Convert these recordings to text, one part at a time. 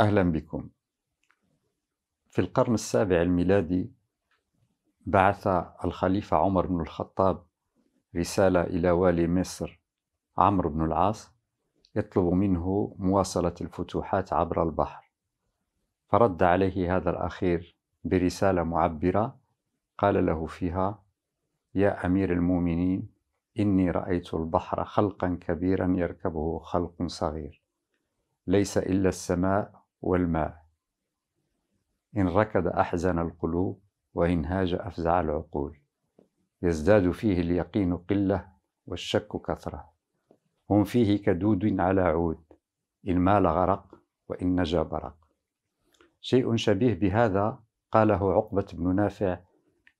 أهلا بكم. في القرن السابع الميلادي بعث الخليفة عمر بن الخطاب رسالة إلى والي مصر عمرو بن العاص يطلب منه مواصلة الفتوحات عبر البحر فرد عليه هذا الأخير برسالة معبرة قال له فيها يا أمير المؤمنين إني رأيت البحر خلقا كبيرا يركبه خلق صغير ليس إلا السماء والماء إن ركض أحزن القلوب وإن هاج أفزع العقول يزداد فيه اليقين قلة والشك كثرة هم فيه كدود على عود إن مال غرق وإن نجا برق شيء شبيه بهذا قاله عقبة بن نافع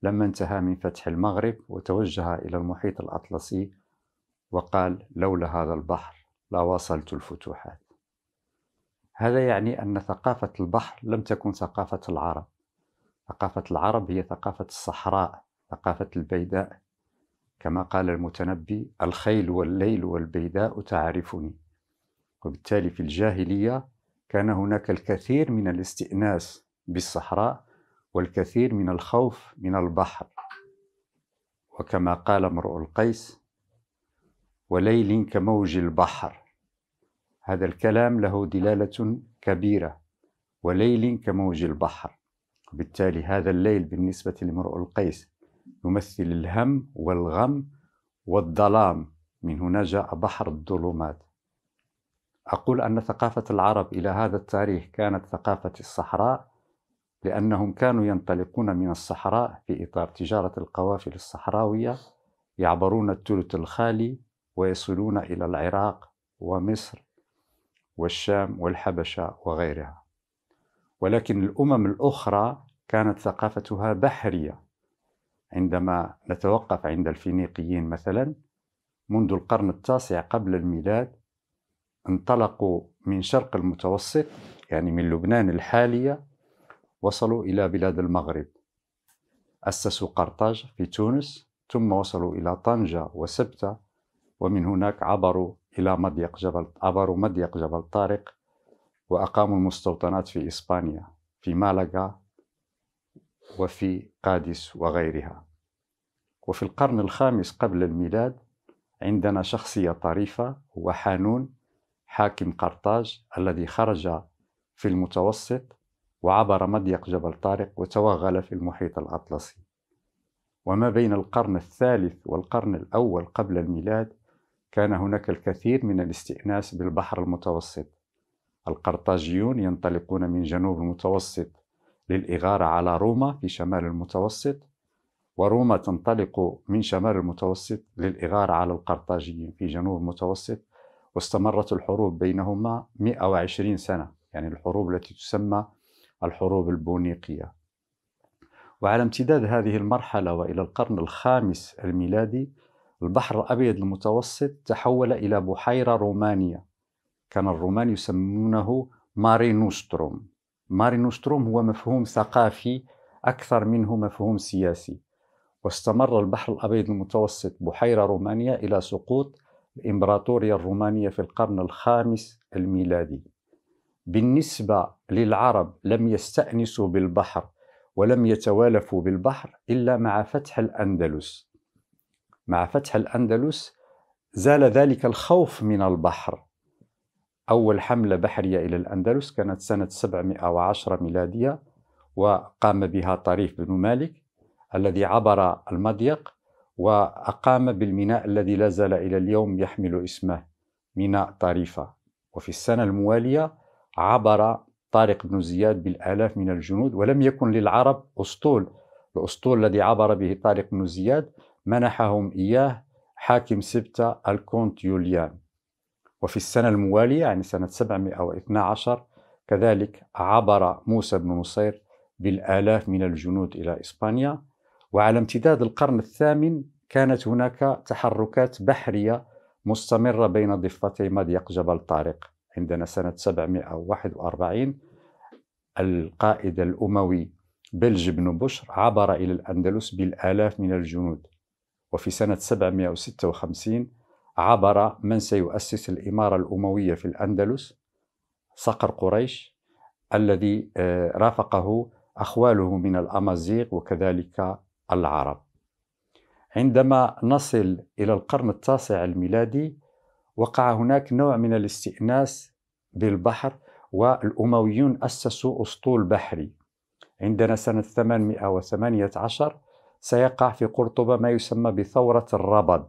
لما انتهى من فتح المغرب وتوجه إلى المحيط الأطلسي وقال لولا هذا البحر لواصلت الفتوحات هذا يعني أن ثقافة البحر لم تكن ثقافة العرب ثقافة العرب هي ثقافة الصحراء ثقافة البيداء كما قال المتنبي الخيل والليل والبيداء تعرفني وبالتالي في الجاهلية كان هناك الكثير من الاستئناس بالصحراء والكثير من الخوف من البحر وكما قال امرؤ القيس وليل كموج البحر هذا الكلام له دلالة كبيرة وليل كموج البحر وبالتالي هذا الليل بالنسبة لامرؤ القيس يمثل الهم والغم والظلام من هنا جاء بحر الظلمات أقول أن ثقافة العرب إلى هذا التاريخ كانت ثقافة الصحراء لأنهم كانوا ينطلقون من الصحراء في إطار تجارة القوافل الصحراوية يعبرون الثلث الخالي ويصلون إلى العراق ومصر والشام والحبشه وغيرها ولكن الامم الاخرى كانت ثقافتها بحريه عندما نتوقف عند الفينيقيين مثلا منذ القرن التاسع قبل الميلاد انطلقوا من شرق المتوسط يعني من لبنان الحاليه وصلوا الى بلاد المغرب اسسوا قرطاج في تونس ثم وصلوا الى طنجه وسبته ومن هناك عبروا إلى مضيق جبل عبروا مضيق جبل طارق وأقاموا المستوطنات في إسبانيا في مالاغا وفي قادس وغيرها وفي القرن الخامس قبل الميلاد عندنا شخصية طريفة هو حانون حاكم قرطاج الذي خرج في المتوسط وعبر مضيق جبل طارق وتوغل في المحيط الأطلسي وما بين القرن الثالث والقرن الأول قبل الميلاد كان هناك الكثير من الاستئناس بالبحر المتوسط القرطاجيون ينطلقون من جنوب المتوسط للإغارة على روما في شمال المتوسط وروما تنطلق من شمال المتوسط للإغارة على القرطاجيين في جنوب المتوسط واستمرت الحروب بينهما 120 سنة يعني الحروب التي تسمى الحروب البونيقية وعلى امتداد هذه المرحلة وإلى القرن الخامس الميلادي البحر الأبيض المتوسط تحول إلى بحيرة رومانية كان الرومان يسمونه ماري نوستروم ماري نوستروم هو مفهوم ثقافي أكثر منه مفهوم سياسي واستمر البحر الأبيض المتوسط بحيرة رومانية إلى سقوط الإمبراطورية الرومانية في القرن الخامس الميلادي بالنسبة للعرب لم يستأنسوا بالبحر ولم يتوالفوا بالبحر إلا مع فتح الأندلس مع فتح الأندلس زال ذلك الخوف من البحر أول حملة بحرية إلى الأندلس كانت سنة 710 ميلادية وقام بها طريف بن مالك الذي عبر المضيق وأقام بالميناء الذي لا زال إلى اليوم يحمل اسمه ميناء طريفة وفي السنة الموالية عبر طارق بن زياد بالآلاف من الجنود ولم يكن للعرب أسطول الأسطول الذي عبر به طارق بن زياد منحهم إياه حاكم سبتة الكونت يوليان وفي السنة الموالية يعني سنة 712 كذلك عبر موسى بن نصير بالآلاف من الجنود إلى إسبانيا وعلى امتداد القرن الثامن كانت هناك تحركات بحرية مستمرة بين ضفتي مضيق جبل طارق عندنا سنة 741 القائد الأموي بلج بن بشر عبر إلى الأندلس بالآلاف من الجنود وفي سنة 756 عبر من سيؤسس الإمارة الأموية في الأندلس صقر قريش الذي آه، رافقه أخواله من الأمازيغ وكذلك العرب عندما نصل إلى القرن التاسع الميلادي وقع هناك نوع من الاستئناس بالبحر والأمويون أسسوا أسطول بحري عندنا سنة 818 سيقع في قرطبة ما يسمى بثورة الربض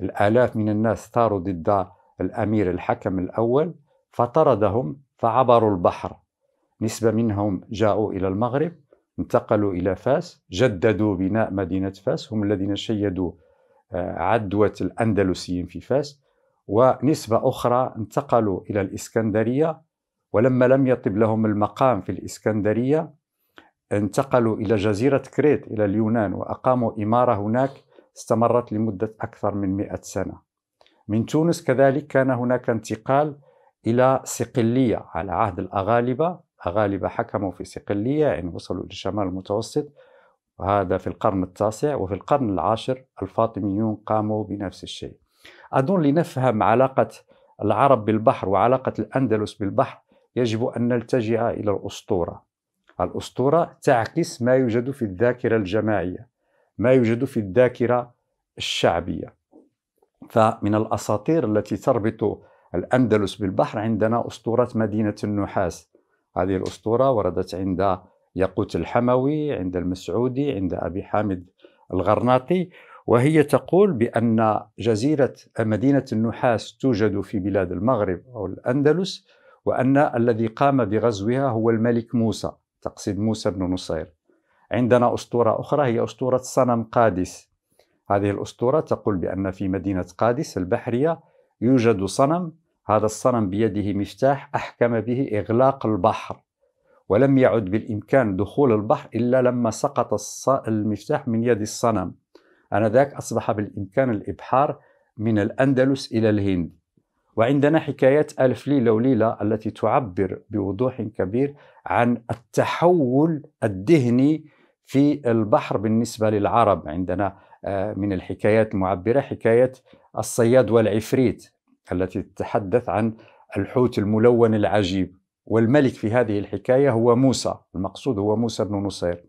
الآلاف من الناس ثاروا ضد الأمير الحكم الأول فطردهم فعبروا البحر نسبة منهم جاءوا إلى المغرب انتقلوا إلى فاس جددوا بناء مدينة فاس هم الذين شيدوا آه، عدوة الأندلسيين في فاس ونسبة أخرى انتقلوا إلى الإسكندرية ولما لم يطب لهم المقام في الإسكندرية انتقلوا إلى جزيرة كريت إلى اليونان وأقاموا إمارة هناك استمرت لمدة أكثر من مئة سنة من تونس كذلك كان هناك انتقال إلى صقلية على عهد الأغالبة أغالبة حكموا في صقلية يعني وصلوا إلى الشمال المتوسط وهذا في القرن التاسع وفي القرن العاشر الفاطميون قاموا بنفس الشيء أظن لنفهم علاقة العرب بالبحر وعلاقة الأندلس بالبحر يجب أن نلتجئ إلى الأسطورة الأسطورة تعكس ما يوجد في الذاكرة الجماعية ما يوجد في الذاكرة الشعبية فمن الأساطير التي تربط الأندلس بالبحر عندنا أسطورة مدينة النحاس هذه الأسطورة وردت عند ياقوت الحموي عند المسعودي عند أبي حامد الغرناطي وهي تقول بأن جزيرة مدينة النحاس توجد في بلاد المغرب أو الأندلس وأن الذي قام بغزوها هو الملك موسى تقصد موسى بن نصير عندنا أسطورة أخرى هي أسطورة صنم قادس هذه الأسطورة تقول بأن في مدينة قادس البحرية يوجد صنم هذا الصنم بيده مفتاح أحكم به إغلاق البحر ولم يعد بالإمكان دخول البحر إلا لما سقط المفتاح من يد الصنم آنذاك أصبح بالإمكان الإبحار من الأندلس إلى الهند وعندنا حكاية ألف ليلة وليلة التي تعبر بوضوح كبير عن التحول الذهني في البحر بالنسبة للعرب عندنا آه، من الحكايات المعبرة حكاية الصياد والعفريت التي تتحدث عن الحوت الملون العجيب والملك في هذه الحكاية هو موسى المقصود هو موسى بن نصير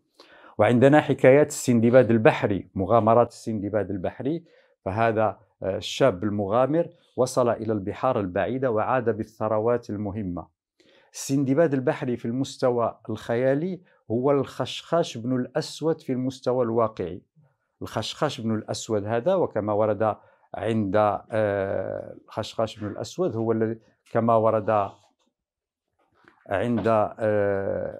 وعندنا حكايات السندباد البحري مغامرات السندباد البحري فهذا الشاب المغامر وصل إلى البحار البعيدة وعاد بالثروات المهمة السندباد البحري في المستوى الخيالي هو الخشخاش بن الأسود في المستوى الواقعي الخشخاش بن الأسود هذا وكما ورد عند آه، الخشخاش بن الأسود هو الذي كما ورد عند آه،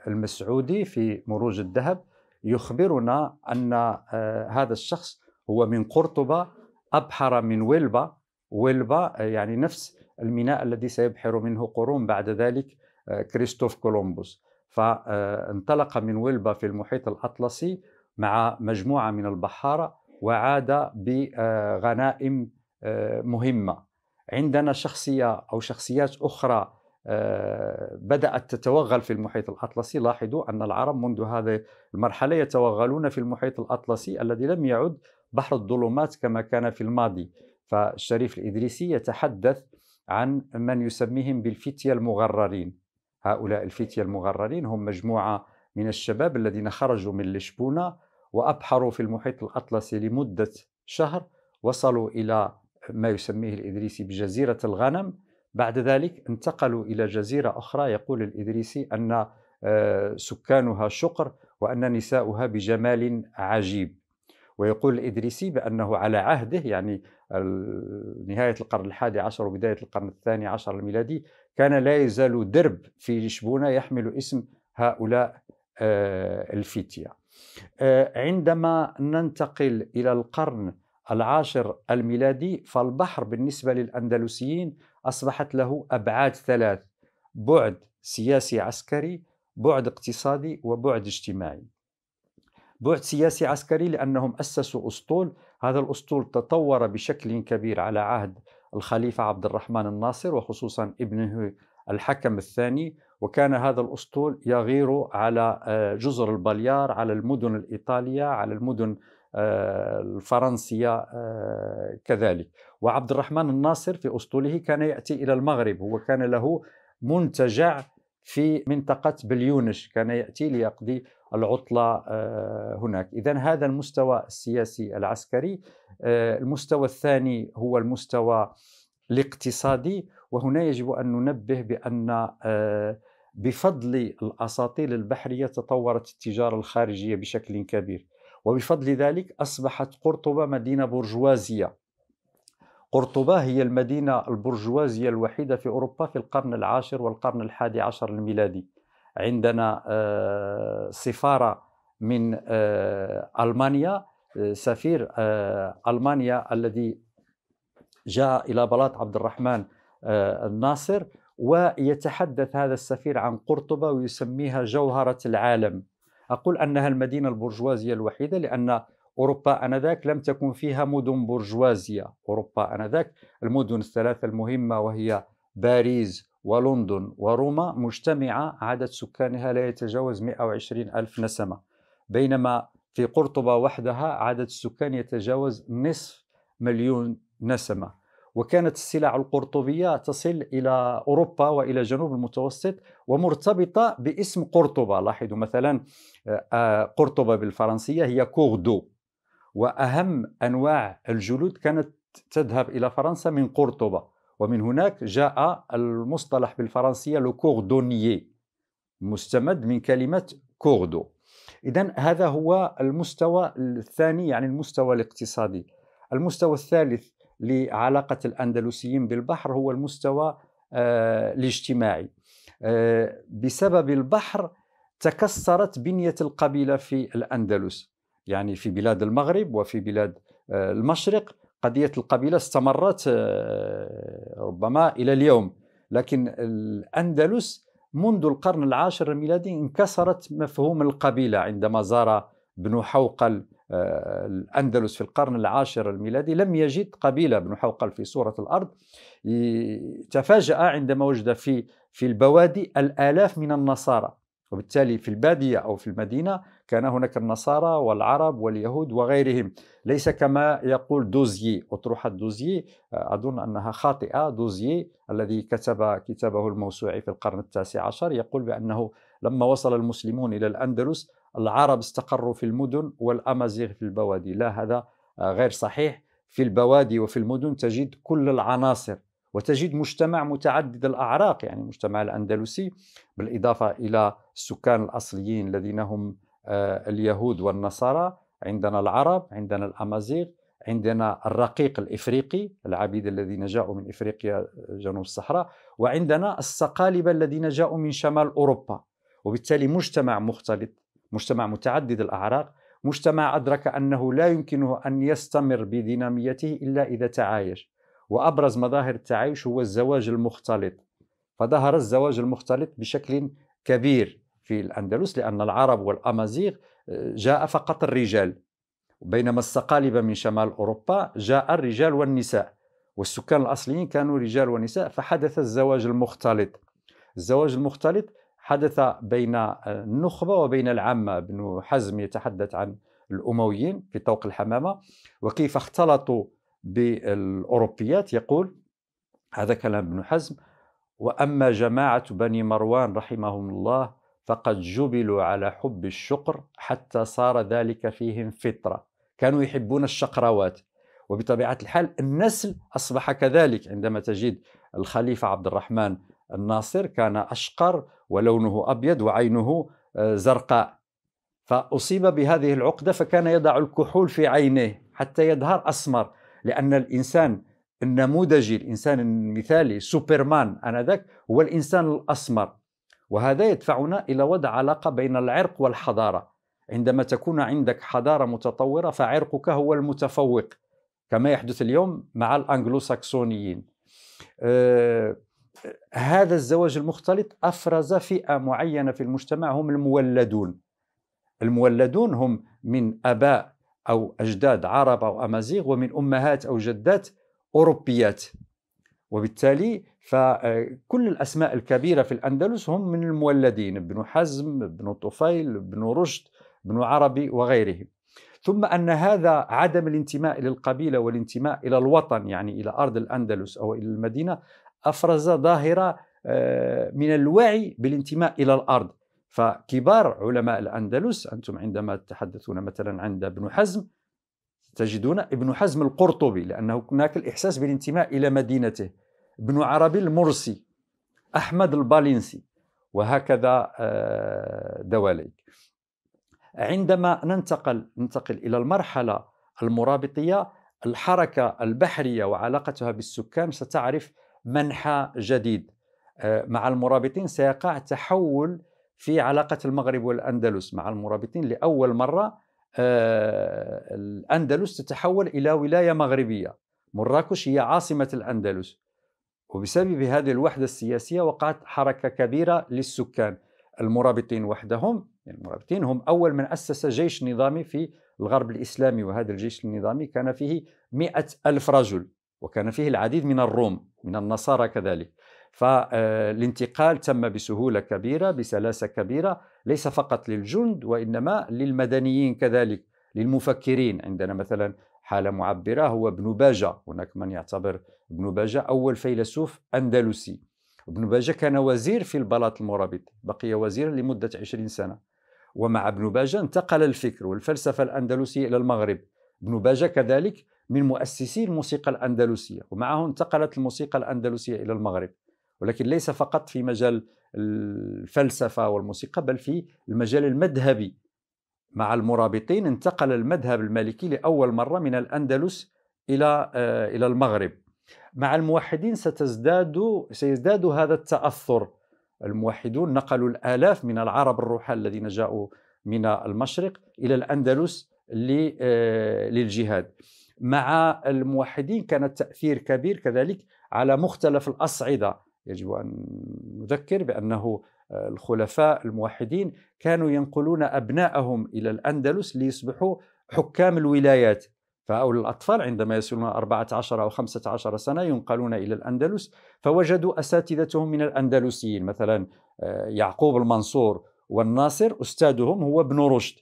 المسعودي في مروج الذهب يخبرنا أن آه، هذا الشخص هو من قرطبة أبحر من ويلبا ويلبا آه، يعني نفس الميناء الذي سيبحر منه قرون بعد ذلك آه، كريستوف كولومبوس فانطلق آه، من ويلبا في المحيط الأطلسي مع مجموعة من البحارة وعاد بغنائم مهمة عندنا شخصية أو شخصيات أخرى بدأت تتوغل في المحيط الأطلسي لاحظوا أن العرب منذ هذه المرحلة يتوغلون في المحيط الأطلسي الذي لم يعد بحر الظلمات كما كان في الماضي فالشريف الإدريسي يتحدث عن من يسميهم بالفتية المغررين هؤلاء الفتية المغررين هم مجموعة من الشباب الذين خرجوا من لشبونة وأبحروا في المحيط الأطلسي لمدة شهر وصلوا إلى ما يسميه الإدريسي بجزيرة الغنم بعد ذلك انتقلوا إلى جزيرة أخرى يقول الإدريسي أن آه، سكانها شقر وأن نساؤها بجمال عجيب ويقول الإدريسي بأنه على عهده يعني نهاية القرن الحادي عشر وبداية القرن الثاني عشر الميلادي كان لا يزال درب في لشبونة يحمل اسم هؤلاء آه، الفتية آه، عندما ننتقل إلى القرن العاشر الميلادي فالبحر بالنسبة للأندلسيين أصبحت له أبعاد ثلاث بعد سياسي عسكري بعد اقتصادي وبعد اجتماعي بعد سياسي عسكري لأنهم أسسوا أسطول هذا الأسطول تطور بشكل كبير على عهد الخليفة عبد الرحمن الناصر وخصوصا ابنه الحكم الثاني وكان هذا الأسطول يغير على آه، جزر البليار على المدن الإيطالية على المدن آه، الفرنسية آه، كذلك وعبد الرحمن الناصر في أسطوله كان يأتي إلى المغرب هو كان له منتجع في منطقة بليونش كان يأتي ليقضي العطله آه، هناك اذا هذا المستوى السياسي العسكري آه، المستوى الثاني هو المستوى الاقتصادي وهنا يجب ان ننبه بان آه، بفضل الاساطيل البحريه تطورت التجاره الخارجيه بشكل كبير وبفضل ذلك اصبحت قرطبه مدينه برجوازيه قرطبه هي المدينه البرجوازيه الوحيده في اوروبا في القرن العاشر والقرن الحادي عشر الميلادي عندنا آه، سفارة من آه، ألمانيا آه، سفير ألمانيا الذي جاء إلى بلاط عبد الرحمن الناصر ويتحدث هذا السفير عن قرطبة ويسميها جوهرة العالم أقول أنها المدينة البرجوازية الوحيدة لأن أوروبا آنذاك لم تكن فيها مدن برجوازية أوروبا آنذاك المدن الثلاثة المهمة وهي باريس ولندن وروما مجتمعة عدد سكانها لا يتجاوز 120 ألف نسمة بينما في قرطبة وحدها عدد السكان يتجاوز نصف مليون نسمة وكانت السلع القرطبية تصل إلى أوروبا وإلى جنوب المتوسط ومرتبطة باسم قرطبة لاحظوا مثلا آه، قرطبة بالفرنسية هي كوردو وأهم أنواع الجلود كانت تذهب إلى فرنسا من قرطبة ومن هناك جاء المصطلح بالفرنسية لو كوردونيي مستمد من كلمة كوردو إذا هذا هو المستوى الثاني يعني المستوى الاقتصادي المستوى الثالث لعلاقة الأندلسيين بالبحر هو المستوى آه، الاجتماعي آه، بسبب البحر تكسرت بنية القبيلة في الأندلس يعني في بلاد المغرب وفي بلاد آه، المشرق قضية القبيلة استمرت آه، ربما إلى اليوم لكن الأندلس منذ القرن العاشر الميلادي انكسرت مفهوم القبيلة عندما زار بن حوقل آه، الأندلس في القرن العاشر الميلادي لم يجد قبيلة بن حوقل في صورة الأرض تفاجأ عندما وجد في في البوادي الآلاف من النصارى وبالتالي في البادية أو في المدينة كان هناك النصارى والعرب واليهود وغيرهم ليس كما يقول دوزيي أطروحة دوزيي آه، أظن أنها خاطئة دوزيي الذي كتب كتابه الموسوعي في القرن التاسع عشر يقول بأنه لما وصل المسلمون إلى الأندلس العرب استقروا في المدن والأمازيغ في البوادي لا هذا آه، غير صحيح في البوادي وفي المدن تجد كل العناصر وتجد مجتمع متعدد الأعراق يعني المجتمع الأندلسي بالإضافة إلى السكان الأصليين الذين هم آه، اليهود والنصارى عندنا العرب عندنا الأمازيغ عندنا الرقيق الافريقي العبيد الذين جاءوا من افريقيا آه، جنوب الصحراء وعندنا الصقالبه الذين جاءوا من شمال اوروبا وبالتالي مجتمع مختلط مجتمع متعدد الاعراق مجتمع ادرك انه لا يمكنه ان يستمر بديناميته الا اذا تعايش وأبرز مظاهر التعايش هو الزواج المختلط فظهر الزواج المختلط بشكل كبير في الأندلس لأن العرب والأمازيغ آه، جاء فقط الرجال بينما الصقالبة من شمال أوروبا جاء الرجال والنساء والسكان الأصليين كانوا رجال ونساء فحدث الزواج المختلط الزواج المختلط حدث بين النخبة وبين العامة ابن حزم يتحدث عن الأمويين في طوق الحمامة وكيف اختلطوا بالأوروبيات يقول هذا كلام ابن حزم وأما جماعة بني مروان رحمهم الله فقد جبلوا على حب الشقر حتى صار ذلك فيهم فطرة كانوا يحبون الشقروات وبطبيعة الحال النسل أصبح كذلك عندما تجد الخليفة عبد الرحمن الناصر كان أشقر ولونه أبيض وعينه آه، زرقاء فأصيب بهذه العقدة فكان يضع الكحول في عينيه حتى يظهر أسمر لأن الإنسان النموذجي الإنسان المثالي سوبرمان آنذاك هو الإنسان الأسمر وهذا يدفعنا إلى وضع علاقة بين العرق والحضارة عندما تكون عندك حضارة متطورة فعرقك هو المتفوق كما يحدث اليوم مع الأنجلو ساكسونيين آه هذا الزواج المختلط أفرز فئة معينة في المجتمع هم المولدون المولدون هم من أباء أو أجداد عرب أو أمازيغ ومن أمهات أو جدات أوروبيات وبالتالي فكل الأسماء الكبيرة في الأندلس هم من المولدين ابن حزم ابن طفيل ابن رشد ابن عربي وغيرهم ثم أن هذا عدم الانتماء للقبيلة والانتماء إلى الوطن يعني إلى أرض الأندلس أو إلى المدينة أفرز ظاهرة آه، من الوعي بالانتماء إلى الأرض فكبار علماء الأندلس أنتم عندما تتحدثون مثلا عند ابن حزم تجدون ابن حزم القرطبي لأنه هناك الإحساس بالانتماء إلى مدينته ابن عربي المرسي أحمد البالنسي وهكذا آه، دواليك عندما ننتقل ننتقل إلى المرحلة المرابطية الحركة البحرية وعلاقتها بالسكان ستعرف منحى جديد آه، مع المرابطين سيقع تحول في علاقة المغرب والأندلس مع المرابطين لأول مرة آه، الأندلس تتحول إلى ولاية مغربية مراكش هي عاصمة الأندلس وبسبب هذه الوحدة السياسية وقعت حركة كبيرة للسكان المرابطين وحدهم يعني المرابطين هم أول من أسس جيش نظامي في الغرب الإسلامي وهذا الجيش النظامي كان فيه مئة ألف رجل وكان فيه العديد من الروم من النصارى كذلك فالانتقال تم بسهولة كبيرة بسلاسة كبيرة ليس فقط للجند وإنما للمدنيين كذلك للمفكرين عندنا مثلا حالة معبرة هو ابن باجة هناك من يعتبر ابن باجة أول فيلسوف أندلسي ابن باجة كان وزير في البلاط المرابط بقي وزيرا لمدة 20 سنة ومع ابن باجة انتقل الفكر والفلسفة الأندلسية إلى المغرب ابن باجة كذلك من مؤسسي الموسيقى الأندلسية ومعه انتقلت الموسيقى الأندلسية إلى المغرب ولكن ليس فقط في مجال الفلسفه والموسيقى بل في المجال المذهبي مع المرابطين انتقل المذهب المالكي لاول مره من الاندلس الى آه، الى المغرب مع الموحدين ستزداد سيزداد هذا التاثر الموحدون نقلوا الالاف من العرب الرحال الذين جاءوا من المشرق الى الاندلس آه، للجهاد مع الموحدين كان التاثير كبير كذلك على مختلف الاصعده يجب أن نذكر بأنه آه، الخلفاء الموحدين كانوا ينقلون أبنائهم إلى الأندلس ليصبحوا حكام الولايات فهؤلاء الأطفال عندما يصلون 14 أو 15 سنة ينقلون إلى الأندلس فوجدوا أساتذتهم من الأندلسيين مثلا آه، يعقوب المنصور والناصر أستاذهم هو ابن رشد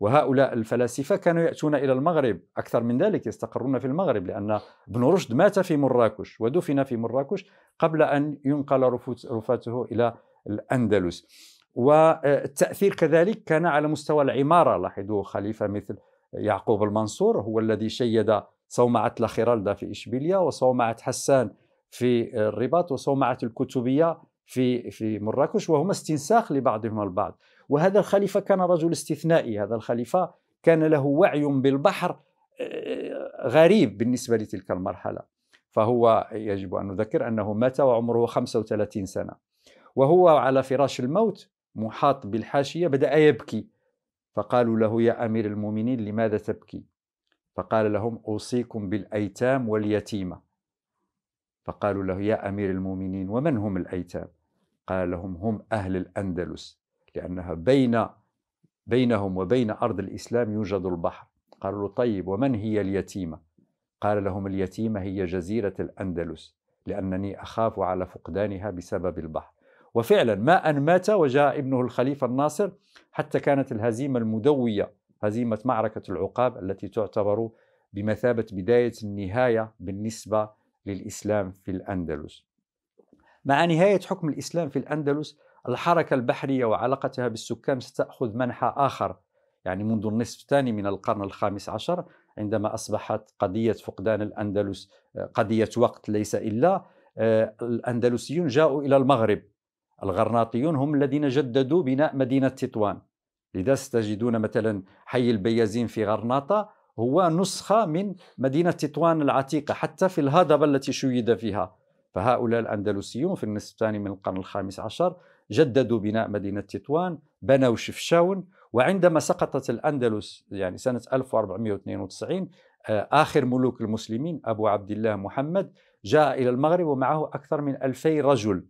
وهؤلاء الفلاسفة كانوا يأتون إلى المغرب أكثر من ذلك يستقرون في المغرب لأن ابن رشد مات في مراكش ودفن في مراكش قبل أن ينقل رفاته إلى الأندلس والتأثير كذلك كان على مستوى العمارة لاحظوا خليفة مثل يعقوب المنصور هو الذي شيد صومعة لخيرالدا في إشبيلية وصومعة حسان في الرباط وصومعة الكتبية في في مراكش وهما استنساخ لبعضهما البعض وهذا الخليفه كان رجل استثنائي هذا الخليفه كان له وعي بالبحر آه، غريب بالنسبه لتلك المرحله فهو يجب ان نذكر انه مات وعمره 35 سنه وهو على فراش الموت محاط بالحاشيه بدا يبكي فقالوا له يا امير المؤمنين لماذا تبكي فقال لهم اوصيكم بالايتام واليتيمه فقالوا له يا امير المؤمنين ومن هم الايتام؟ قال لهم هم اهل الاندلس لانها بين بينهم وبين ارض الاسلام يوجد البحر. قالوا له طيب ومن هي اليتيمه؟ قال لهم اليتيمه هي جزيره الاندلس لانني اخاف على فقدانها بسبب البحر. وفعلا ما ان مات وجاء ابنه الخليفه الناصر حتى كانت الهزيمه المدويه هزيمه معركه العقاب التي تعتبر بمثابه بدايه النهايه بالنسبه للإسلام في الأندلس مع نهاية حكم الإسلام في الأندلس الحركة البحرية وعلاقتها بالسكان ستأخذ منحى آخر يعني منذ النصف الثاني من القرن الخامس عشر عندما أصبحت قضية فقدان الأندلس آه، قضية وقت ليس إلا آه، الأندلسيون جاءوا إلى المغرب الغرناطيون هم الذين جددوا بناء مدينة تطوان لذا ستجدون مثلا حي البيازين في غرناطة هو نسخة من مدينة تطوان العتيقة حتى في الهضبة التي شيد فيها فهؤلاء الأندلسيون في النصف الثاني من القرن الخامس عشر جددوا بناء مدينة تطوان بنوا شفشاون وعندما سقطت الأندلس يعني سنة 1492 آه، آخر ملوك المسلمين أبو عبد الله محمد جاء إلى المغرب ومعه أكثر من 2000 رجل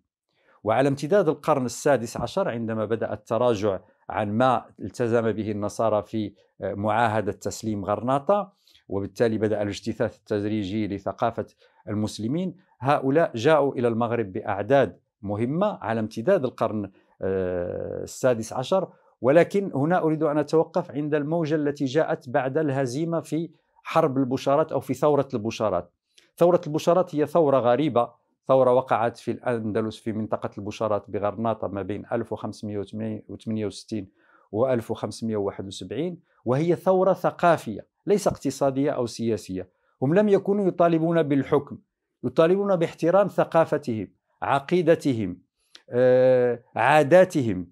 وعلى امتداد القرن السادس عشر عندما بدأ التراجع عن ما التزم به النصارى في آه، معاهدة تسليم غرناطة وبالتالي بدأ الاجتثاث التدريجي لثقافة المسلمين هؤلاء جاءوا إلى المغرب بأعداد مهمة على امتداد القرن آه، السادس عشر ولكن هنا أريد أن أتوقف عند الموجة التي جاءت بعد الهزيمة في حرب البشارات أو في ثورة البشارات ثورة البشارات هي ثورة غريبة ثورة وقعت في الأندلس في منطقة البشارات بغرناطة ما بين 1568 و 1571 وهي ثورة ثقافية ليس اقتصادية أو سياسية هم لم يكونوا يطالبون بالحكم يطالبون باحترام ثقافتهم عقيدتهم آه، عاداتهم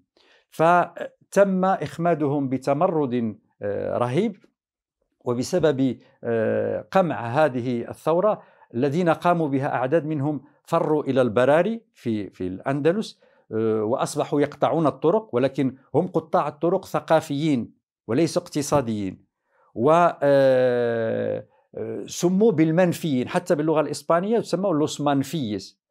فتم إخمادهم بتمرد آه، رهيب وبسبب آه، قمع هذه الثورة الذين قاموا بها أعداد منهم فروا إلى البراري في, في الأندلس آه، وأصبحوا يقطعون الطرق ولكن هم قطاع الطرق ثقافيين وليس اقتصاديين وسموا آه، آه، بالمنفيين حتى باللغة الإسبانية يسموا لوس مانفيس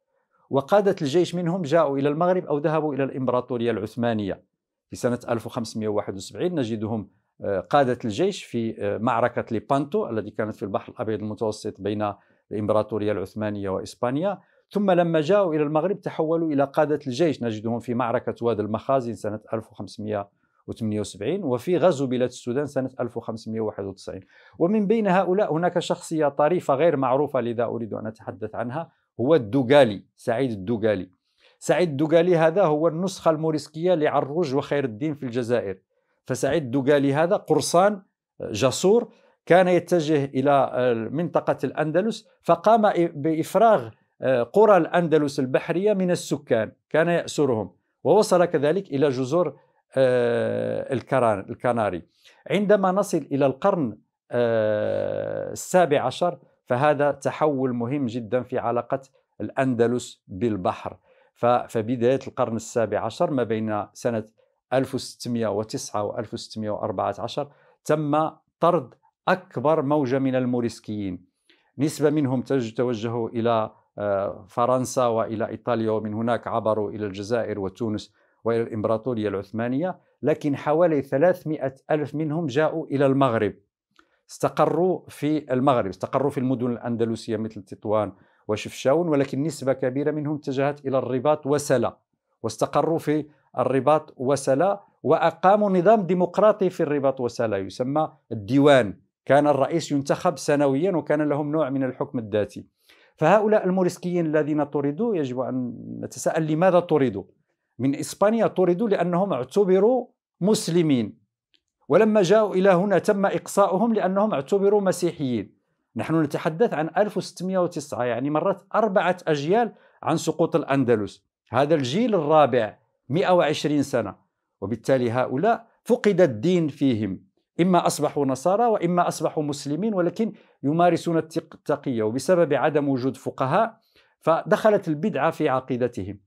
وقادة الجيش منهم جاءوا إلى المغرب أو ذهبوا إلى الإمبراطورية العثمانية في سنة 1571 نجدهم قادة الجيش في معركة ليبانتو التي كانت في البحر الأبيض المتوسط بين الإمبراطورية العثمانية وإسبانيا ثم لما جاءوا إلى المغرب تحولوا إلى قادة الجيش نجدهم في معركة واد المخازن سنة 1578 وفي غزو بلاد السودان سنة 1591 ومن بين هؤلاء هناك شخصية طريفة غير معروفة لذا أريد أن أتحدث عنها هو الدوغالي سعيد الدوغالي سعيد الدوغالي هذا هو النسخة الموريسكية لعروج وخير الدين في الجزائر فسعيد الدوغالي هذا قرصان جسور كان يتجه إلى منطقة الأندلس فقام بإفراغ آه، قرى الأندلس البحرية من السكان كان يأسرهم ووصل كذلك إلى جزر آه، الكناري عندما نصل إلى القرن آه، السابع عشر فهذا تحول مهم جدا في علاقة الأندلس بالبحر فبداية القرن السابع عشر ما بين سنة 1609 و 1614 تم طرد أكبر موجة من الموريسكيين نسبة منهم توجهوا إلى آه، فرنسا والى ايطاليا ومن هناك عبروا الى الجزائر وتونس والى الامبراطوريه العثمانيه لكن حوالي 300 الف منهم جاءوا الى المغرب استقروا في المغرب استقروا في المدن الاندلسيه مثل تطوان وشفشاون ولكن نسبه كبيره منهم اتجهت الى الرباط وسلا واستقروا في الرباط وسلا واقاموا نظام ديمقراطي في الرباط وسلا يسمى الديوان كان الرئيس ينتخب سنويا وكان لهم نوع من الحكم الذاتي فهؤلاء الموريسكيين الذين طردوا يجب أن نتساءل لماذا طردوا من إسبانيا طردوا لأنهم اعتبروا مسلمين ولما جاءوا إلى هنا تم إقصاؤهم لأنهم اعتبروا مسيحيين نحن نتحدث عن 1609 يعني مرت أربعة أجيال عن سقوط الأندلس هذا الجيل الرابع 120 سنة وبالتالي هؤلاء فقد الدين فيهم إما أصبحوا نصارى وإما أصبحوا مسلمين ولكن يمارسون التقية وبسبب عدم وجود فقهاء فدخلت البدعة في عقيدتهم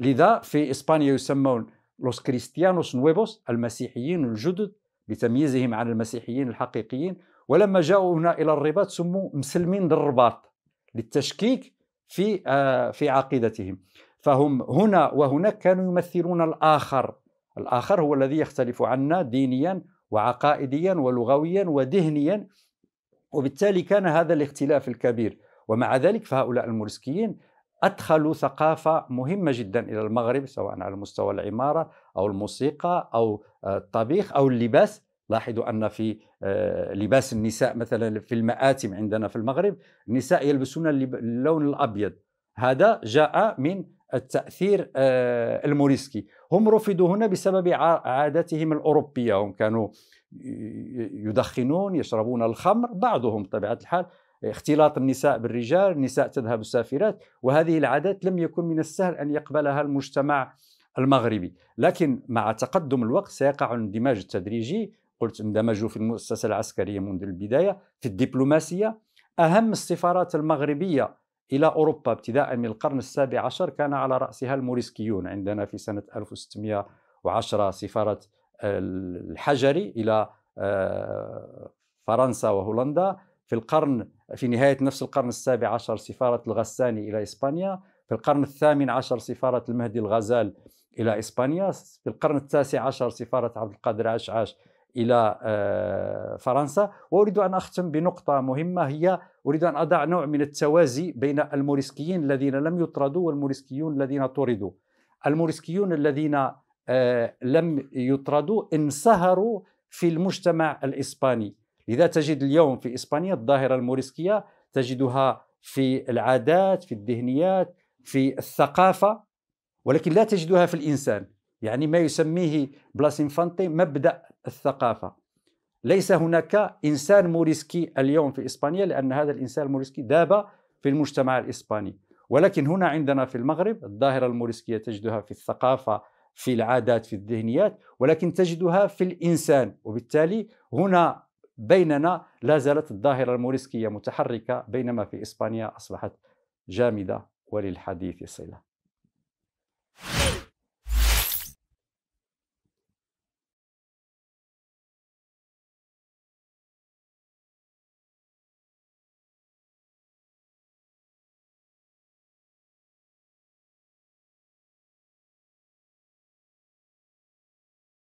لذا في إسبانيا يسمون لوس كريستيانوس نويبوس المسيحيين الجدد لتمييزهم عن المسيحيين الحقيقيين ولما جاءوا هنا إلى الرباط سموا مسلمين للرباط للتشكيك في آه، في عقيدتهم فهم هنا وهناك كانوا يمثلون الآخر الآخر هو الذي يختلف عنا دينيا وعقائديا ولغويا ودهنيا وبالتالي كان هذا الاختلاف الكبير ومع ذلك فهؤلاء المورسكيين أدخلوا ثقافة مهمة جدا إلى المغرب سواء على مستوى العمارة أو الموسيقى أو آه، الطبيخ أو اللباس لاحظوا أن في آه، لباس النساء مثلا في المآتم عندنا في المغرب النساء يلبسون اللون الأبيض هذا جاء من التأثير آه، الموريسكي هم رفضوا هنا بسبب عاداتهم الأوروبية هم كانوا يدخنون يشربون الخمر بعضهم بطبيعة الحال اختلاط النساء بالرجال النساء تذهب السافرات وهذه العادات لم يكن من السهل أن يقبلها المجتمع المغربي لكن مع تقدم الوقت سيقع الاندماج التدريجي قلت اندمجوا في المؤسسة العسكرية منذ البداية في الدبلوماسية أهم السفارات المغربية إلى أوروبا ابتداء من القرن السابع عشر كان على رأسها الموريسكيون عندنا في سنة 1610 سفارة الحجري الى آه، فرنسا وهولندا في القرن في نهايه نفس القرن السابع عشر سفاره الغساني الى اسبانيا في القرن الثامن عشر سفاره المهدي الغزال الى اسبانيا في القرن التاسع عشر سفاره عبد القادر عشعاش الى آه، فرنسا واريد ان اختم بنقطه مهمه هي اريد ان اضع نوع من التوازي بين الموريسكيين الذين لم يطردوا والموريسكيون الذين طردوا الموريسكيون الذين آه، لم يطردوا انصهروا في المجتمع الإسباني لذا تجد اليوم في إسبانيا الظاهرة الموريسكية تجدها في العادات في الذهنيات في الثقافة ولكن لا تجدها في الإنسان يعني ما يسميه بلاس انفانتي مبدأ الثقافة ليس هناك إنسان موريسكي اليوم في إسبانيا لأن هذا الإنسان الموريسكي داب في المجتمع الإسباني ولكن هنا عندنا في المغرب الظاهرة الموريسكية تجدها في الثقافة في العادات في الذهنيات ولكن تجدها في الانسان وبالتالي هنا بيننا لا زالت الظاهره الموريسكيه متحركه بينما في اسبانيا اصبحت جامده وللحديث صله